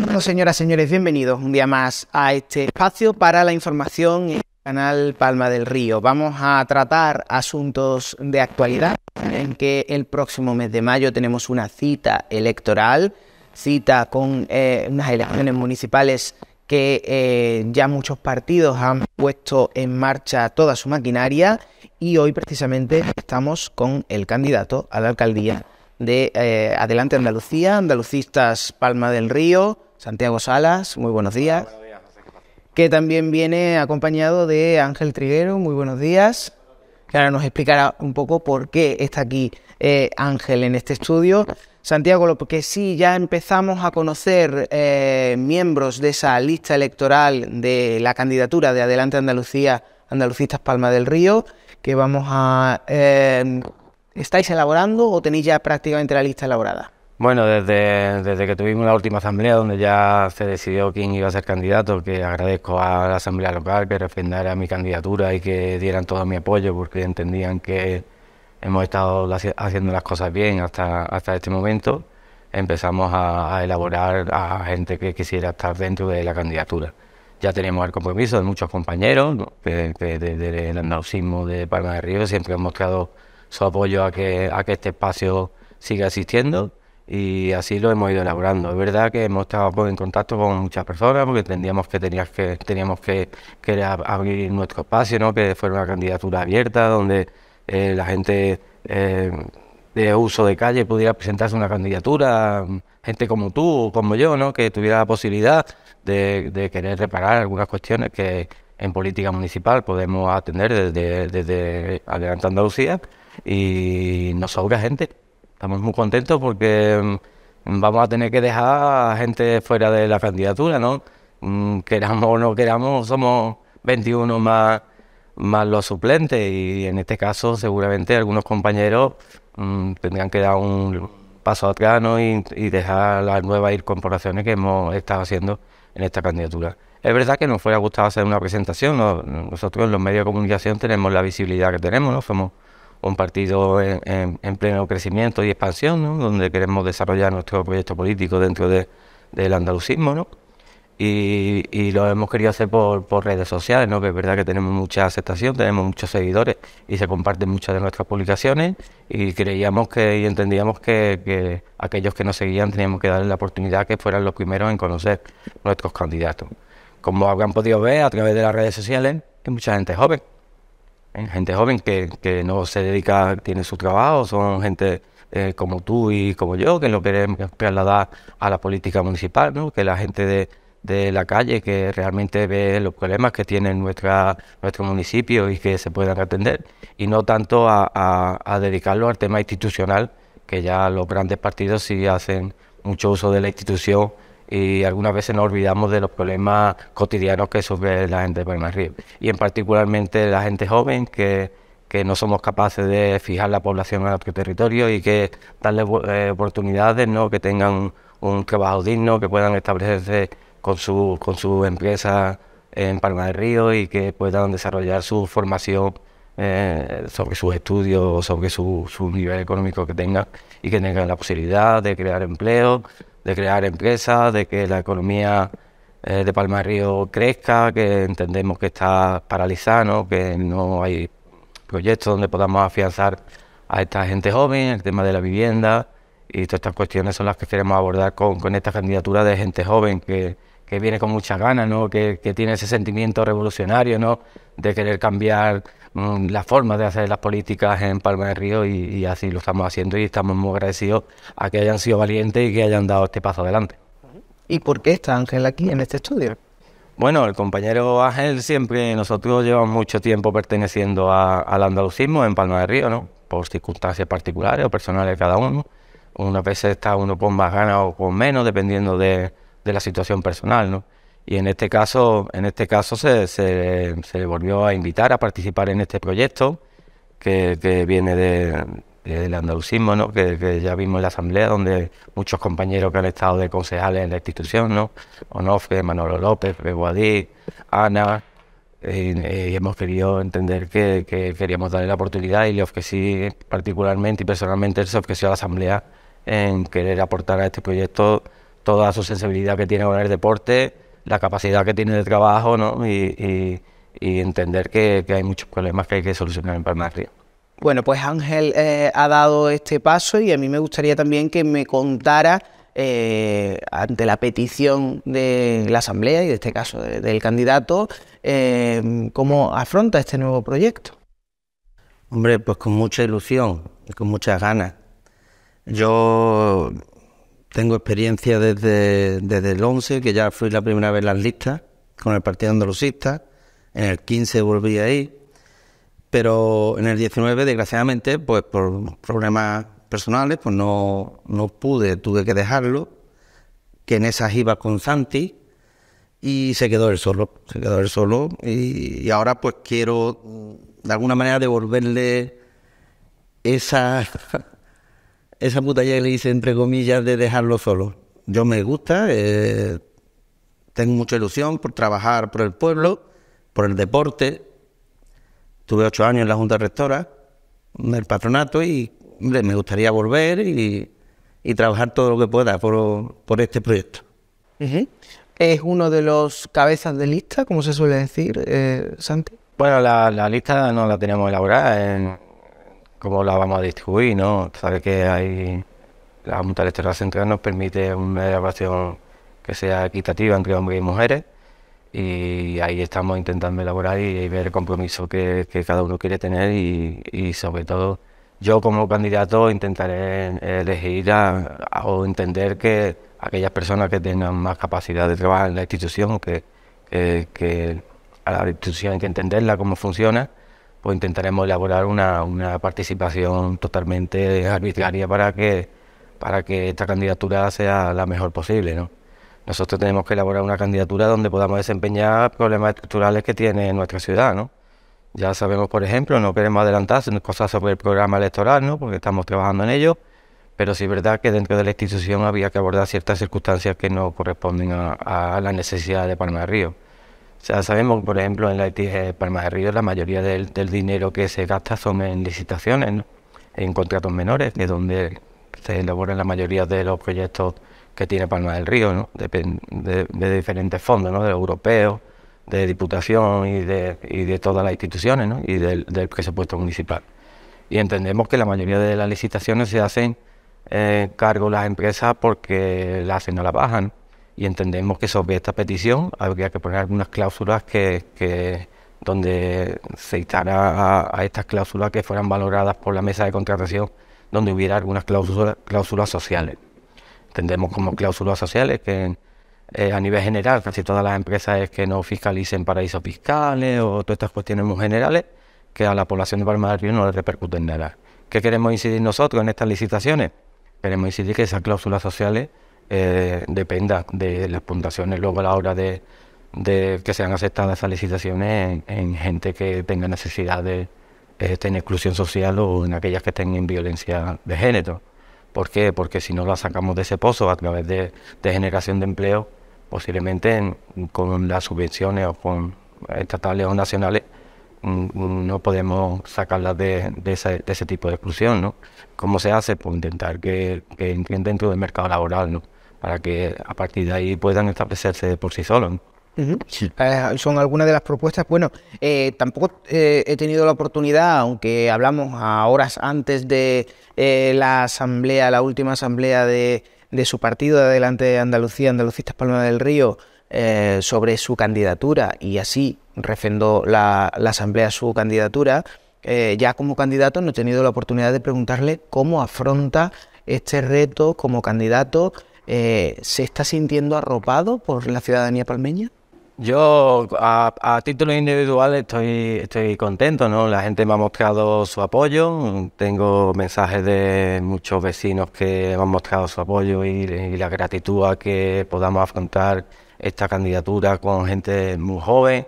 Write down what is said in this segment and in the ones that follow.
Señoras señoras, señores, bienvenidos un día más a este espacio para la información en el canal Palma del Río. Vamos a tratar asuntos de actualidad en que el próximo mes de mayo tenemos una cita electoral, cita con eh, unas elecciones municipales que eh, ya muchos partidos han puesto en marcha toda su maquinaria y hoy precisamente estamos con el candidato a la alcaldía de eh, Adelante Andalucía, Andalucistas Palma del Río, Santiago Salas, muy buenos días. que también viene acompañado de Ángel Triguero, muy buenos días. Que ahora nos explicará un poco por qué está aquí eh, Ángel en este estudio. Santiago, porque sí, ya empezamos a conocer eh, miembros de esa lista electoral de la candidatura de Adelante Andalucía, Andalucistas Palma del Río, que vamos a ¿Estáis elaborando o tenéis ya prácticamente la lista elaborada? Bueno, desde, desde que tuvimos la última asamblea, donde ya se decidió quién iba a ser candidato, que agradezco a la asamblea local que refrendara mi candidatura y que dieran todo mi apoyo, porque entendían que hemos estado haciendo las cosas bien hasta, hasta este momento. Empezamos a, elaborar a gente que quisiera estar dentro de la candidatura ya tenemos el compromiso de muchos compañeros desde el de, del de Palma de Río siempre hemos mostrado su apoyo a que, a este espacio siga existiendo y así lo hemos ido elaborando. Es verdad que hemos estado pues, en contacto con muchas personas porque entendíamos que, tenías que teníamos que, querer abrir nuestro espacio, que fuera una candidatura abierta donde eh, la gente eh, de uso de calle pudiera presentarse una candidatura, gente como tú o como yo, ¿no? que tuviera la posibilidad de, querer reparar algunas cuestiones que en política municipal podemos atender desde, desde Adelante Andalucía y nos sobra gente. Estamos muy contentos porque mm, vamos a tener que dejar a gente fuera de la candidatura, ¿no? Mm, queramos o no queramos, somos 21 más, más los suplentes y en este caso seguramente algunos compañeros tendrían mm, tendrán que dar un paso atrás ¿no? y, dejar las nuevas incorporaciones que hemos estado haciendo en esta candidatura. Es verdad que nos fuera gustado hacer una presentación. Nosotros en los medios de comunicación tenemos la visibilidad que tenemos, ¿no? Somos un partido en, pleno crecimiento y expansión, ¿no? donde queremos desarrollar nuestro proyecto político dentro del andalucismo, ¿no? Y, lo hemos querido hacer por, redes sociales, ¿no? que es verdad que tenemos mucha aceptación, tenemos muchos seguidores y se comparten muchas de nuestras publicaciones y creíamos que y entendíamos que, aquellos que nos seguían teníamos que darles la oportunidad que fueran los primeros en conocer nuestros candidatos. Como habrán podido ver a través de las redes sociales, hay mucha gente joven gente joven que, no se dedica, tiene su trabajo, son gente eh, como tú y como yo, que lo queremos trasladar a la política municipal, ¿no? que la gente de, la calle que realmente ve los problemas que tiene nuestra, nuestro municipio y que se puedan atender, y no tanto a, a, a dedicarlo al tema institucional, que ya los grandes partidos sí hacen mucho uso de la institución y algunas veces nos olvidamos de los problemas cotidianos que sufre la gente de Palma Río y en particularmente la gente joven que, que no somos capaces de fijar la población en nuestro territorio y que darle eh, oportunidades, ¿no? que tengan un trabajo digno, que puedan establecerse con su, con su empresa en Palma del Río y que puedan desarrollar su formación eh, sobre sus estudios, sobre su, su nivel económico que tengan y que tengan la posibilidad de crear empleo, de crear empresas, de que la economía eh, de Palma Río crezca, que entendemos que está paralizada, que no hay proyectos donde podamos afianzar a esta gente joven, el tema de la vivienda y todas estas cuestiones son las que queremos abordar con, con esta candidatura de gente joven que, que viene con muchas ganas, ¿no? Que, tiene ese sentimiento revolucionario ¿no? de querer cambiar mm, la forma de hacer las políticas en Palma de Río y, así lo estamos haciendo y estamos muy agradecidos a que hayan sido valientes y que hayan dado este paso adelante. ¿Y por qué está Ángel aquí en este estudio? Bueno, el compañero Ángel siempre, nosotros llevamos mucho tiempo perteneciendo al andalucismo en Palma de Río, ¿no? por circunstancias particulares o personales de cada uno. Unas veces está uno con más ganas o con menos, dependiendo de, de la situación personal, ¿no? Y en este caso, en este caso se, se, se le volvió a invitar a participar en este proyecto que, que viene de, del andalucismo, ¿no? Que, que, ya vimos en la asamblea, donde muchos compañeros que han estado de concejales en la institución, ¿no? Onofre, Manolo López, Beguadí, Ana, y hemos querido entender que, que, queríamos darle la oportunidad y le ofrecí particularmente y personalmente se ofreció a la asamblea en querer aportar a este proyecto toda su sensibilidad que tiene con el deporte, la capacidad que tiene de trabajo ¿no? y, entender que, hay muchos problemas que hay que solucionar en Palma Río. Bueno, pues Ángel eh, ha dado este paso y a mí me gustaría también que me contara eh, ante la petición de la Asamblea y de este caso del candidato, eh, cómo afronta este nuevo proyecto. Hombre, pues con mucha ilusión y con muchas ganas. Yo tengo experiencia desde, desde el 11, que ya fui la primera vez en las listas, con el Partido Andalucista. En el 15 volví ahí. Pero en el 19, desgraciadamente, pues por problemas personales, pues no, no pude, tuve que dejarlo. Que en esas iba con Santi y se quedó él solo. Se quedó él solo. y ahora, pues quiero de alguna manera devolverle esa esa putalla que le hice, entre comillas, de dejarlo solo. Yo me gusta, eh, tengo mucha ilusión por trabajar por el pueblo, por el deporte. Tuve ocho años en la Junta Rectora, en el patronato, y me gustaría volver y, trabajar todo lo que pueda por, este proyecto. Es uno de los cabezas de lista, como se suele decir, eh, Santi. Bueno, la, lista no la tenemos elaborada. En cómo la vamos a distribuir, ¿no? Sabes que hay la Junta Electoral Central nos permite una elaboración que sea equitativa entre hombres y mujeres y ahí estamos intentando elaborar y, ver el compromiso que, cada uno quiere tener y, sobre todo yo como candidato intentaré elegir o entender que aquellas personas que tengan más capacidad de trabajar en la institución, que a la institución hay que entenderla, cómo funciona pues intentaremos elaborar una, participación totalmente arbitraria para que, para que esta candidatura sea la mejor posible. ¿no? Nosotros tenemos que elaborar una candidatura donde podamos desempeñar problemas estructurales que tiene nuestra ciudad. ¿no? Ya sabemos, por ejemplo, no queremos adelantar cosas sobre el programa electoral, ¿no? porque estamos trabajando en ello, pero sí es verdad que dentro de la institución había que abordar ciertas circunstancias que no corresponden a, la necesidad de Palma de Río. O sea, sabemos por ejemplo, en la de Palma del Río la mayoría del, dinero que se gasta son en licitaciones, en contratos menores, de donde se elaboran la mayoría de los proyectos que tiene Palma del Río, ¿no? de, diferentes fondos, ¿no? de europeos, de diputación y de, todas las instituciones y del, presupuesto municipal. Y entendemos que la mayoría de las licitaciones se hacen eh, cargo las empresas porque la hacen a la baja y entendemos que sobre esta petición habría que poner algunas cláusulas que, que donde se instara a, estas cláusulas que fueran valoradas por la mesa de contratación, donde hubiera algunas cláusulas, cláusulas sociales. Entendemos como cláusulas sociales que eh, a nivel general casi todas las empresas que no fiscalicen paraísos fiscales o todas estas cuestiones muy generales que a la población de Palma del Río no le repercuten nada. ¿Qué queremos incidir nosotros en estas licitaciones? Queremos incidir que esas cláusulas sociales eh, dependa de las puntuaciones luego a la hora de, que sean aceptadas esas licitaciones en, gente que tenga necesidad de eh, en exclusión social o en aquellas que estén en violencia de género. ¿Por qué? Porque si no las sacamos de ese pozo a través de, generación de empleo, posiblemente con las subvenciones o con estatales o nacionales, mm, mm, no podemos sacarlas de, ese, tipo de exclusión, ¿no? ¿Cómo se hace? Pues intentar que, que entren dentro del mercado laboral, ¿no? para que a partir de ahí puedan establecerse por sí solos. Eh, son algunas de las propuestas. Bueno, eh, tampoco eh, he tenido la oportunidad, aunque hablamos a horas antes de la asamblea, la última asamblea de, su partido de Adelante de Andalucía, Andalucistas Palma del Río, sobre su candidatura y así refrendó la asamblea su candidatura. ya como candidato no he tenido la oportunidad de preguntarle cómo afronta este reto como candidato eh, ¿se está sintiendo arropado por la ciudadanía palmeña? Yo a, título individual estoy, estoy contento, ¿no? La gente me ha mostrado su apoyo, tengo mensajes de muchos vecinos que me han mostrado su apoyo y, la gratitud a que podamos afrontar esta candidatura con gente muy joven,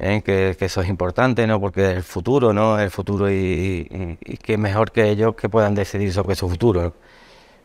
¿eh? que, eso es importante, ¿no? Porque el futuro, ¿no? El futuro y, y, mejor que ellos que puedan decidir sobre su futuro.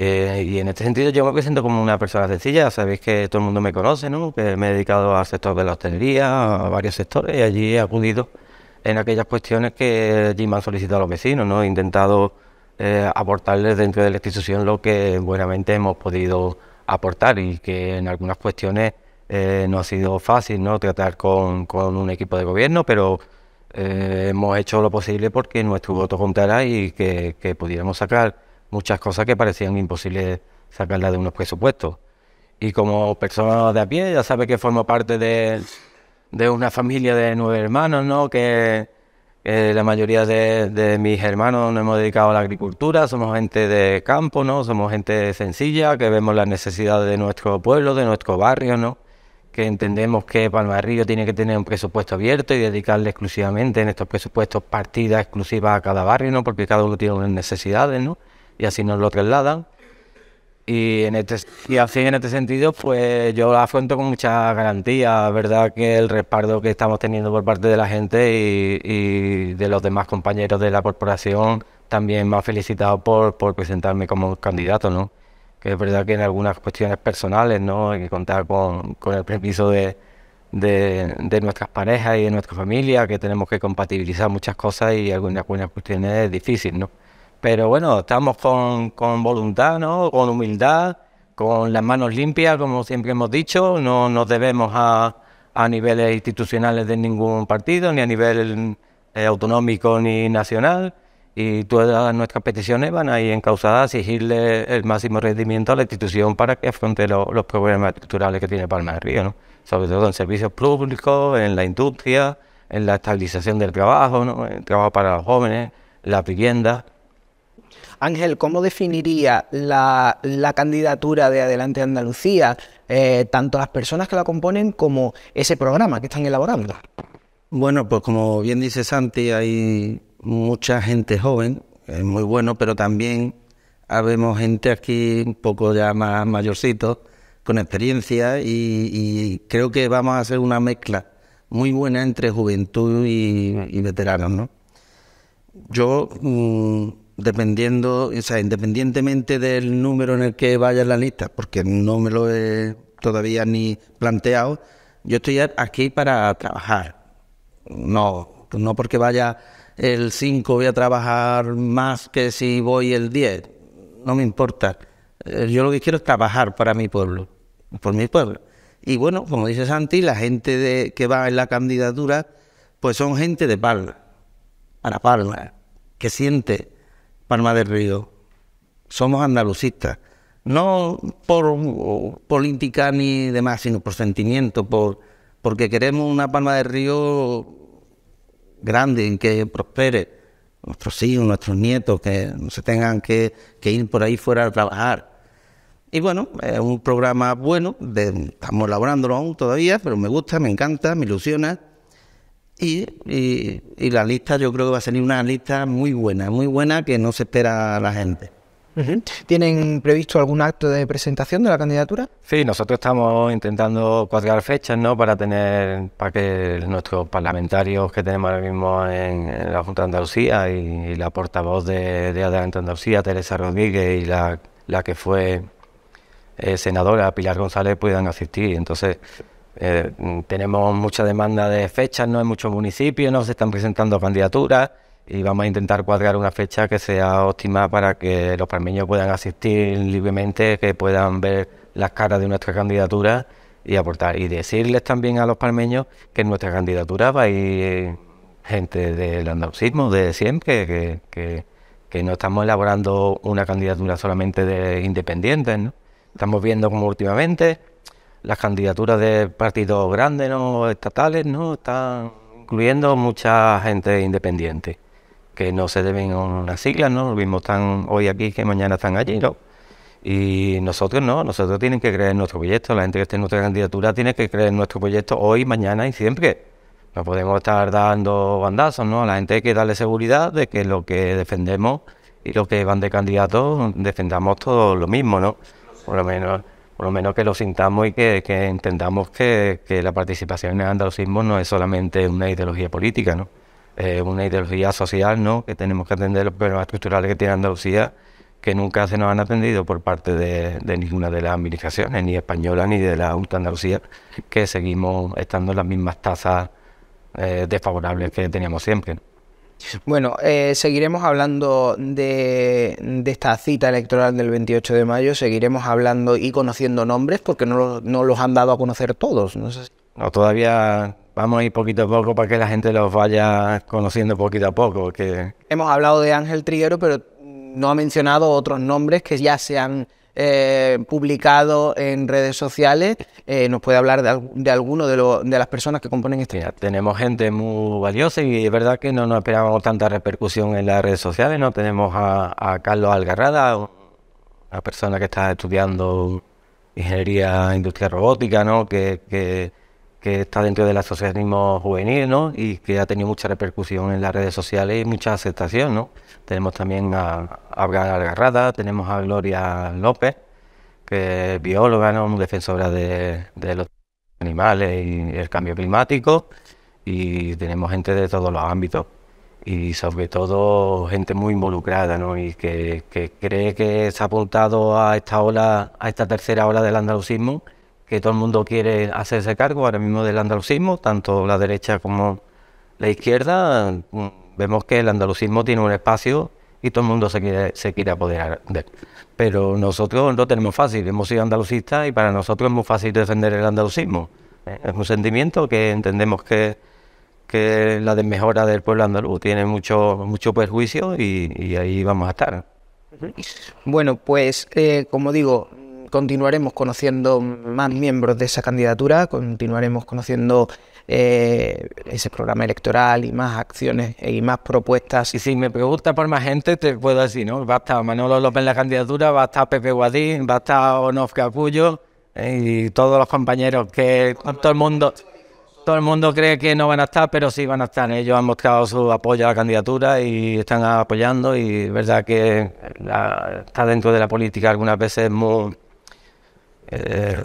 Eh, y en este sentido yo me siento como una persona sencilla, sabéis que todo el mundo me conoce, ¿no? que me he dedicado al sector de la hostelería, a varios sectores, y allí he acudido en aquellas cuestiones que allí me han solicitado los vecinos, ¿no? he intentado eh, aportarles dentro de la institución lo que buenamente hemos podido aportar y que en algunas cuestiones eh, no ha sido fácil ¿no? tratar con, un equipo de gobierno, pero hemos hecho lo posible porque nuestro voto juntará... y que, que pudiéramos sacar muchas cosas que parecían imposibles sacarlas de unos presupuestos. Y como persona de a pie, ya sabe que formo parte de, de una familia de nueve hermanos, ¿no? Que, la mayoría de, mis hermanos nos hemos dedicado a la agricultura, somos gente de campo, ¿no? Somos gente sencilla, que vemos las necesidades de nuestro pueblo, de nuestro barrio, ¿no? Que entendemos que barrio tiene que tener un presupuesto abierto y dedicarle exclusivamente en estos presupuestos partidas exclusivas a cada barrio, ¿no? Porque cada uno tiene unas necesidades, ¿no? y así nos lo trasladan. Y, en este, y así en este sentido, pues yo la afronto con mucha garantía, verdad que el respaldo que estamos teniendo por parte de la gente y, de los demás compañeros de la corporación también me ha felicitado por, por presentarme como candidato, ¿no? Que es verdad que en algunas cuestiones personales, ¿no? Hay que contar con, con el permiso de, de, nuestras parejas y de nuestra familia, que tenemos que compatibilizar muchas cosas y algunas, cuestiones es difícil, ¿no? Pero bueno, estamos con, con voluntad, Con humildad, con las manos limpias, como siempre hemos dicho. No nos debemos a, a niveles institucionales de ningún partido, ni a nivel eh, autonómico ni nacional. Y todas nuestras peticiones van ahí encausadas a exigirle el máximo rendimiento a la institución para que afronte los problemas estructurales que tiene Palma de Río, sobre todo en servicios públicos, en la industria, en la estabilización del trabajo, ¿no? el trabajo para los jóvenes, la vivienda. Ángel, ¿cómo definiría la, candidatura de Adelante Andalucía, eh, tanto las personas que la componen como ese programa que están elaborando? Bueno, pues como bien dice Santi, hay mucha gente joven, es muy bueno, pero también habemos gente aquí un poco ya más mayorcito, con experiencia, y, creo que vamos a hacer una mezcla muy buena entre juventud y, veteranos, ¿no? Yo mm, dependiendo, o sea, independientemente del número en el que vaya la lista, porque no me lo he todavía ni planteado, yo estoy aquí para trabajar. No, no porque vaya el 5 voy a trabajar más que si voy el 10. No me importa. Eh, yo lo que quiero es trabajar para mi pueblo, por mi pueblo. Y bueno, como dice Santi, la gente de, que va en la candidatura, pues son gente de Palma, para Palma, que siente Palma del Río, somos andalucistas. No por política ni demás, sino por sentimiento, por, porque queremos una Palma del Río grande, en que prospere nuestros hijos, nuestros nietos, que no se tengan que, ir por ahí fuera a trabajar. Y bueno, es un programa bueno, estamos elaborándolo aún todavía, pero me gusta, me encanta, me ilusiona. Y, y, la lista yo creo que va a ser una lista muy buena, muy buena que no se espera a la gente. ¿Tienen previsto algún acto de presentación de la candidatura? Sí, nosotros estamos intentando cuadrar fechas, ¿no? Para tener, para que nuestros parlamentarios que tenemos ahora mismo en, la Junta de Andalucía y, la portavoz de, de Adelante Andalucía, Teresa Rodríguez, y la, la que fue eh, senadora, Pilar González, puedan asistir. Entonces, eh, tenemos mucha demanda de fechas, no hay muchos municipios, no se están presentando candidaturas y vamos a intentar cuadrar una fecha que sea óptima para que los palmeños puedan asistir libremente, que puedan ver las caras de nuestra candidatura y aportar. Y decirles también a los palmeños que en nuestra candidatura va a ir gente del andalucismo, de siempre, que, que, no estamos elaborando una candidatura solamente de independientes, Estamos viendo como últimamente las candidaturas de partidos grandes, no estatales, no están incluyendo mucha gente independiente que no se deben a una sigla, no, lo mismo están hoy aquí que mañana están allí, no. Y nosotros no, nosotros tienen que creer en nuestro proyecto, la gente que esté en nuestra candidatura tiene que creer en nuestro proyecto hoy, mañana y siempre. No podemos estar dando bandazos, ¿no? A la gente hay que darle seguridad de que lo que defendemos y lo que van de candidatos defendamos todo lo mismo, ¿no? Por lo menos por lo menos que lo sintamos y que, entendamos que, la participación en el andalucismo no es solamente una ideología política, ¿no? Es una ideología social, ¿no? Que tenemos que atender los problemas estructurales que tiene Andalucía, que nunca se nos han atendido por parte de, ninguna de las administraciones, ni española ni de la Junta Andalucía, que seguimos estando en las mismas tasas eh, desfavorables que teníamos siempre. Bueno, eh, seguiremos hablando de, esta cita electoral del 28 de mayo, seguiremos hablando y conociendo nombres porque no, los han dado a conocer todos. No, todavía vamos a ir poquito a poco para que la gente los vaya conociendo poquito a poco. Que Hemos hablado de Ángel Triguero, pero no ha mencionado otros nombres que ya se han eh, publicado en redes sociales, eh, nos puede hablar de, alguno de, las personas que componen esto. tenemos gente muy valiosa y es verdad que no nos esperábamos tanta repercusión en las redes sociales. No tenemos a, a Carlos Algarrada, una persona que está estudiando ingeniería Industria robótica, ¿no? que que está dentro del asociacionismo juvenil, ¿no? Y que ha tenido mucha repercusión en las redes sociales y mucha aceptación, ¿no? Tenemos también a Abra Algarrada, tenemos a Gloria López, que es bióloga, ¿no? Defensora de, los animales y el cambio climático. Y tenemos gente de todos los ámbitos y sobre todo gente muy involucrada ¿no? y que, cree que se ha apuntado a esta ola, a esta tercera ola del andalucismo que todo el mundo quiere hacerse cargo ahora mismo del andalucismo, tanto la derecha como la izquierda. Mm, vemos que el andalucismo tiene un espacio y todo el mundo se quiere, se quiere apoderar de él. Pero nosotros no tenemos fácil, hemos sido andalucistas y para nosotros es muy fácil defender el andalucismo. Eh, es un sentimiento que entendemos que, que la desmejora del pueblo andaluz tiene mucho, mucho perjuicio y, ahí vamos a estar. Bueno, pues eh, como digo, continuaremos conociendo más miembros de esa candidatura, continuaremos conociendo eh, ese programa electoral y más acciones y más propuestas. Y si me pregunta por más gente, te puedo decir, ¿no? Va a estar Manolo López en la candidatura, va a estar Pepe Guadín, va a estar Onof Capullo eh, y todos los compañeros que todo el mundo... Todo el mundo cree que no van a estar, pero sí van a estar. Ellos han mostrado su apoyo a la candidatura y están apoyando y verdad que está dentro de la política algunas veces muy eh,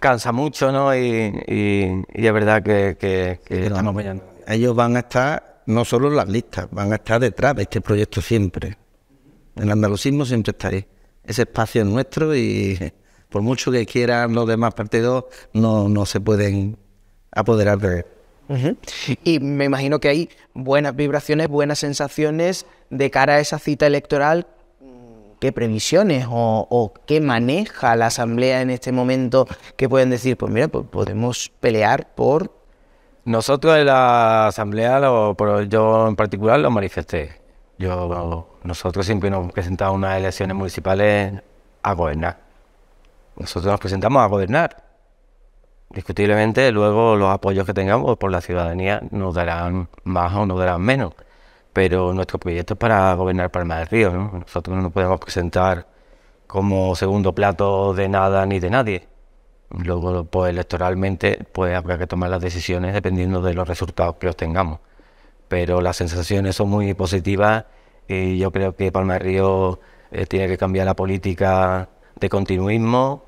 cansa mucho, ¿no? Y, es verdad que, Ellos van a estar no solo en las listas, van a estar detrás de este proyecto siempre. El andalucismo siempre está ahí. Ese espacio es nuestro y por mucho que quieran los demás partidos, no, se pueden apoderar de él. Y me imagino que hay buenas vibraciones, buenas sensaciones de cara a esa cita electoral qué previsiones o, qué maneja la Asamblea en este momento que pueden decir, pues mira, pues podemos pelear por... Nosotros en la Asamblea, yo en particular lo manifesté. Yo, nosotros siempre nos presentamos unas elecciones municipales a gobernar. Nosotros nos presentamos a gobernar. Discutiblemente luego los apoyos que tengamos por la ciudadanía nos darán más o nos darán menos pero nuestro proyecto es para gobernar Palma del Río. Nosotros no nos podemos presentar como segundo plato de nada ni de nadie. Luego, pues electoralmente, pues habrá que tomar las decisiones dependiendo de los resultados que obtengamos. Pero las sensaciones son muy positivas y yo creo que Palma del Río eh, tiene que cambiar la política de continuismo,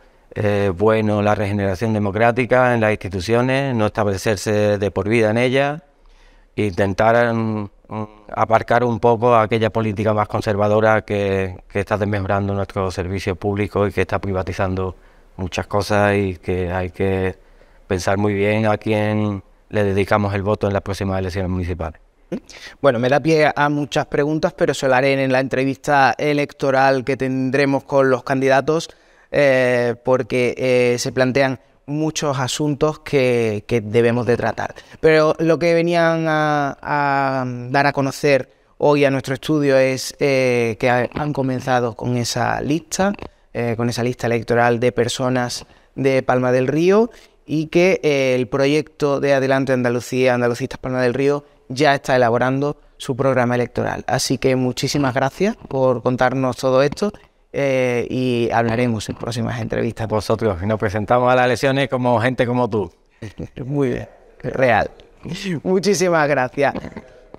bueno, la regeneración democrática en las instituciones, no establecerse de por vida en ellas intentar mm, aparcar un poco aquella política más conservadora que, que está desmembrando nuestro servicio público y que está privatizando muchas cosas y que hay que pensar muy bien a quién le dedicamos el voto en las próximas elecciones municipales. Bueno, me da pie a muchas preguntas, pero se las haré en la entrevista electoral que tendremos con los candidatos, eh, porque eh, se plantean muchos asuntos que, debemos de tratar. Pero lo que venían a, dar a conocer hoy a nuestro estudio es eh, que han comenzado con esa lista, eh, con esa lista electoral de personas de Palma del Río y que eh, el proyecto de Adelante Andalucía, Andalucistas Palma del Río, ya está elaborando su programa electoral. Así que muchísimas gracias por contarnos todo esto eh, y hablaremos en próximas entrevistas. Vosotros nos presentamos a las lesiones como gente como tú. Muy bien, real. Muchísimas gracias.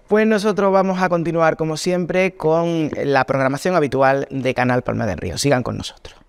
Pues nosotros vamos a continuar como siempre con la programación habitual de Canal Palma del Río. Sigan con nosotros.